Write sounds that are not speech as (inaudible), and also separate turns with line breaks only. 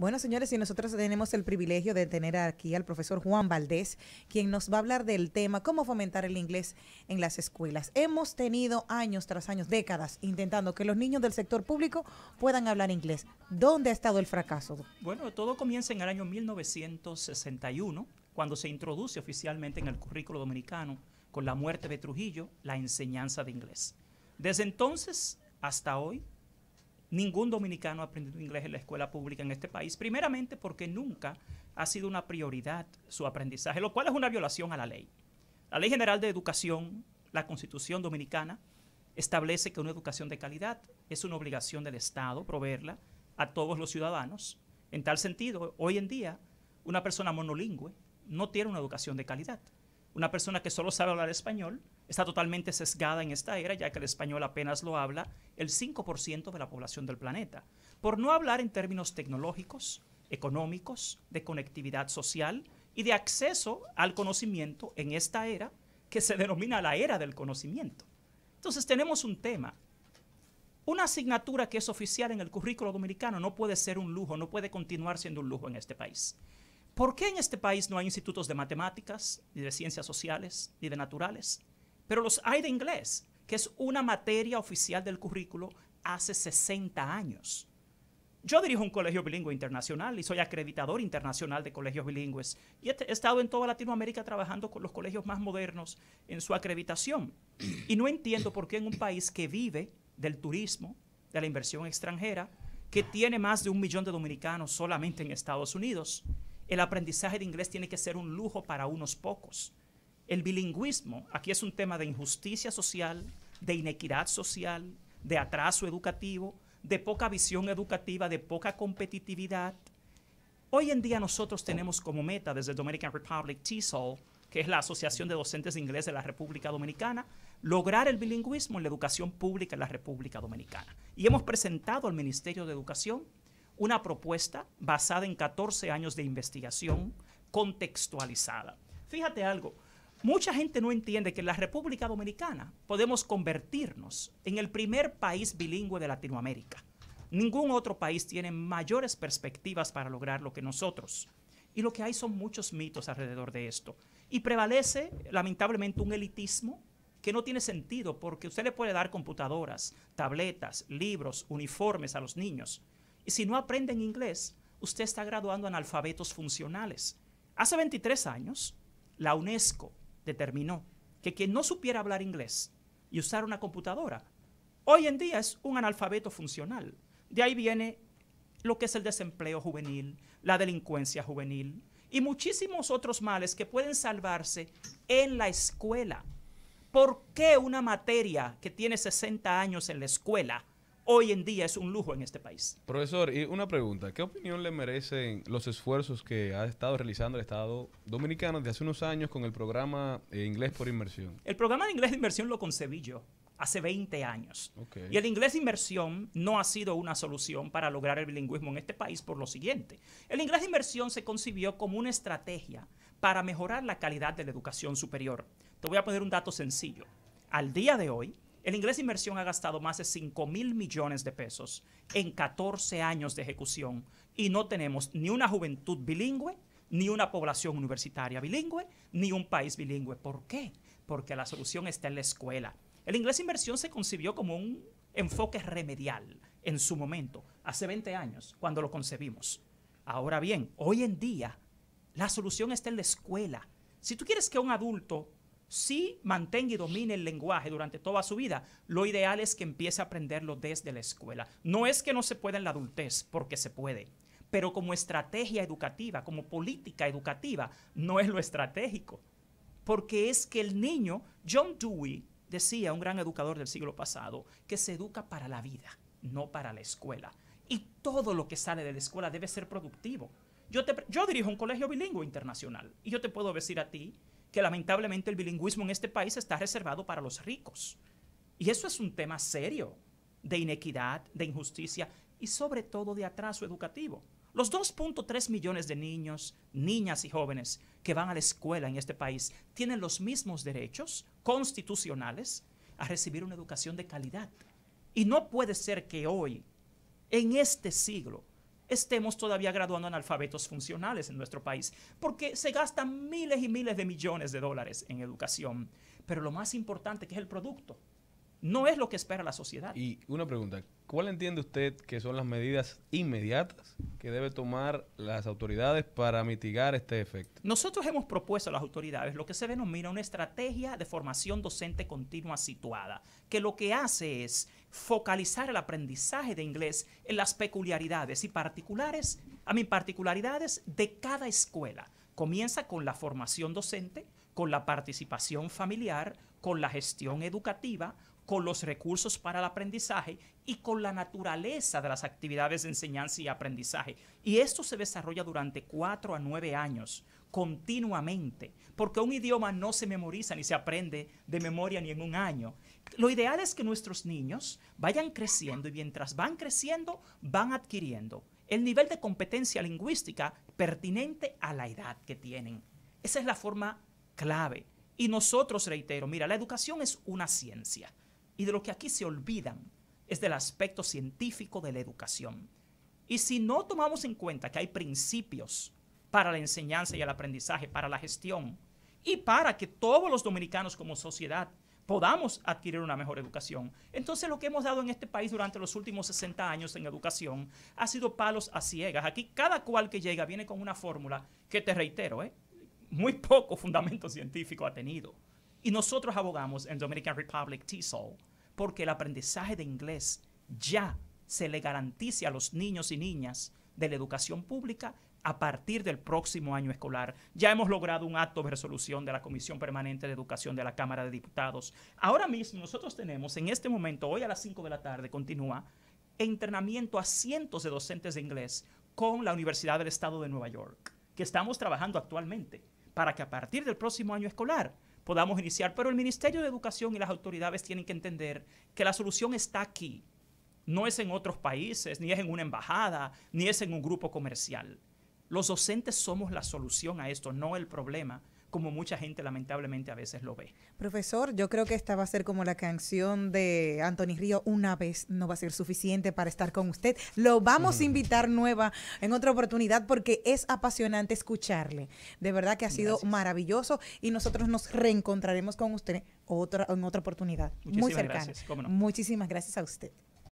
Bueno, señores, y nosotros tenemos el privilegio de tener aquí al profesor Juan Valdés, quien nos va a hablar del tema cómo fomentar el inglés en las escuelas. Hemos tenido años tras años, décadas, intentando que los niños del sector público puedan hablar inglés. ¿Dónde ha estado el fracaso? Bueno, todo comienza en el año 1961, cuando se introduce oficialmente en el currículo dominicano, con la muerte de Trujillo, la enseñanza de inglés. Desde entonces hasta hoy, Ningún dominicano ha aprendido inglés en la escuela pública en este país, primeramente porque nunca ha sido una prioridad su aprendizaje, lo cual es una violación a la ley. La Ley General de Educación, la Constitución Dominicana, establece que una educación de calidad es una obligación del Estado proveerla a todos los ciudadanos. En tal sentido, hoy en día, una persona monolingüe no tiene una educación de calidad. Una persona que solo sabe hablar español está totalmente sesgada en esta era, ya que el español apenas lo habla el 5% de la población del planeta. Por no hablar en términos tecnológicos, económicos, de conectividad social y de acceso al conocimiento en esta era que se denomina la era del conocimiento. Entonces tenemos un tema. Una asignatura que es oficial en el currículo dominicano no puede ser un lujo, no puede continuar siendo un lujo en este país. ¿Por qué en este país no hay institutos de matemáticas, ni de ciencias sociales, ni de naturales? Pero los hay de inglés, que es una materia oficial del currículo hace 60 años. Yo dirijo un colegio bilingüe internacional y soy acreditador internacional de colegios bilingües. Y he, estado en toda Latinoamérica trabajando con los colegios más modernos en su acreditación. Y no entiendo por qué en un país que vive del turismo, de la inversión extranjera, que tiene más de un millón de dominicanos solamente en Estados Unidos, el aprendizaje de inglés tiene que ser un lujo para unos pocos. El bilingüismo aquí es un tema de injusticia social, de inequidad social, de atraso educativo, de poca visión educativa, de poca competitividad. Hoy en día nosotros tenemos como meta desde Dominican Republic TESOL, que es la Asociación de Docentes de Inglés de la República Dominicana, lograr el bilingüismo en la educación pública en la República Dominicana. Y hemos presentado al Ministerio de Educación una propuesta basada en 14 años de investigación contextualizada. Fíjate algo, Mucha gente no entiende que en la República Dominicana podemos convertirnos en el primer país bilingüe de Latinoamérica. Ningún otro país tiene mayores perspectivas para lograr lo que nosotros. Y lo que hay son muchos mitos alrededor de esto. Y prevalece, lamentablemente, un elitismo que no tiene sentido porque usted le puede dar computadoras, tabletas, libros, uniformes a los niños. Y si no aprenden inglés, usted está graduando analfabetos funcionales. Hace 23 años, la UNESCO determinó que quien no supiera hablar inglés y usar una computadora, hoy en día es un analfabeto funcional. De ahí viene lo que es el desempleo juvenil, la delincuencia juvenil y muchísimos otros males que pueden salvarse en la escuela. ¿Por qué una materia que tiene 60 años en la escuela hoy en día es un lujo en este país. Profesor, y una pregunta, ¿qué opinión le merecen los esfuerzos que ha estado realizando el Estado dominicano desde hace unos años con el programa eh, Inglés por Inmersión? El programa de Inglés de Inmersión lo concebí yo hace 20 años. Y el inglés Inmersión no ha sido una solución para lograr el bilingüismo en este país por lo siguiente. El inglés de Inmersión se concibió como una estrategia para mejorar la calidad de la educación superior. Te voy a poner un dato sencillo. Al día de hoy, el Inglés Inversión ha gastado más de 5 mil millones de pesos en 14 años de ejecución y no tenemos ni una juventud bilingüe, ni una población universitaria bilingüe, ni un país bilingüe. ¿Por qué? Porque la solución está en la escuela. El Inglés Inversión se concibió como un enfoque remedial en su momento, hace 20 años, cuando lo concebimos. Ahora bien, hoy en día, la solución está en la escuela. Si tú quieres que un adulto si mantenga y domine el lenguaje durante toda su vida, lo ideal es que empiece a aprenderlo desde la escuela. No es que no se pueda en la adultez, porque se puede, pero como estrategia educativa, como política educativa, no es lo estratégico. Porque es que el niño, John Dewey, decía, un gran educador del siglo pasado, que se educa para la vida, no para la escuela. Y todo lo que sale de la escuela debe ser productivo. Yo, yo dirijo un colegio bilingüe internacional y yo te puedo decir a ti que lamentablemente el bilingüismo en este país está reservado para los ricos. Y eso es un tema serio de inequidad, de injusticia y sobre todo de atraso educativo. Los 2.3 millones de niños, niñas y jóvenes que van a la escuela en este país tienen los mismos derechos constitucionales a recibir una educación de calidad. Y no puede ser que hoy, en este siglo, estemos todavía graduando analfabetos funcionales en nuestro país, porque se gastan miles y miles de millones de dólares en educación. Pero lo más importante que es el producto, no es lo que espera la sociedad. Y una pregunta, ¿cuál entiende usted que son las medidas inmediatas que debe tomar las autoridades para mitigar este efecto? Nosotros hemos propuesto a las autoridades lo que se denomina una estrategia de formación docente continua situada, que lo que hace es focalizar el aprendizaje de inglés en las peculiaridades y particulares, a mi particularidades de cada escuela. Comienza con la formación docente, con la participación familiar, con la gestión educativa, con los recursos para el aprendizaje y con la naturaleza de las actividades de enseñanza y aprendizaje. Y esto se desarrolla durante cuatro a nueve años, continuamente, porque un idioma no se memoriza ni se aprende de memoria ni en un año. Lo ideal es que nuestros niños vayan creciendo y mientras van creciendo van adquiriendo el nivel de competencia lingüística pertinente a la edad que tienen. Esa es la forma clave. Y nosotros, reitero, mira, la educación es una ciencia. Y de lo que aquí se olvidan es del aspecto científico de la educación. Y si no tomamos en cuenta que hay principios para la enseñanza y el aprendizaje, para la gestión, y para que todos los dominicanos como sociedad podamos adquirir una mejor educación. Entonces lo que hemos dado en este país durante los últimos 60 años en educación ha sido palos a ciegas. Aquí cada cual que llega viene con una fórmula que te reitero, ¿eh? muy poco fundamento científico ha tenido. Y nosotros abogamos en Dominican Republic TESOL porque el aprendizaje de inglés ya se le garantice a los niños y niñas de la educación pública a partir del próximo año escolar. Ya hemos logrado un acto de resolución de la Comisión Permanente de Educación de la Cámara de Diputados. Ahora mismo nosotros tenemos, en este momento, hoy a las 5 de la tarde, continúa, entrenamiento a cientos de docentes de inglés con la Universidad del Estado de Nueva York, que estamos trabajando actualmente para que a partir del próximo año escolar podamos iniciar. Pero el Ministerio de Educación y las autoridades tienen que entender que la solución está aquí. No es en otros países, ni es en una embajada, ni es en un grupo comercial. Los docentes somos la solución a esto, no el problema como mucha gente lamentablemente a veces lo ve. Profesor, yo creo que esta va a ser como la canción de Anthony Río, una vez no va a ser suficiente para estar con usted. Lo vamos a (laughs) invitar nueva en otra oportunidad porque es apasionante escucharle. De verdad que ha sido maravilloso y nosotros nos reencontraremos con usted otra, en otra oportunidad. Muchísimas Muy cercana. Gracias, Muchísimas gracias a usted.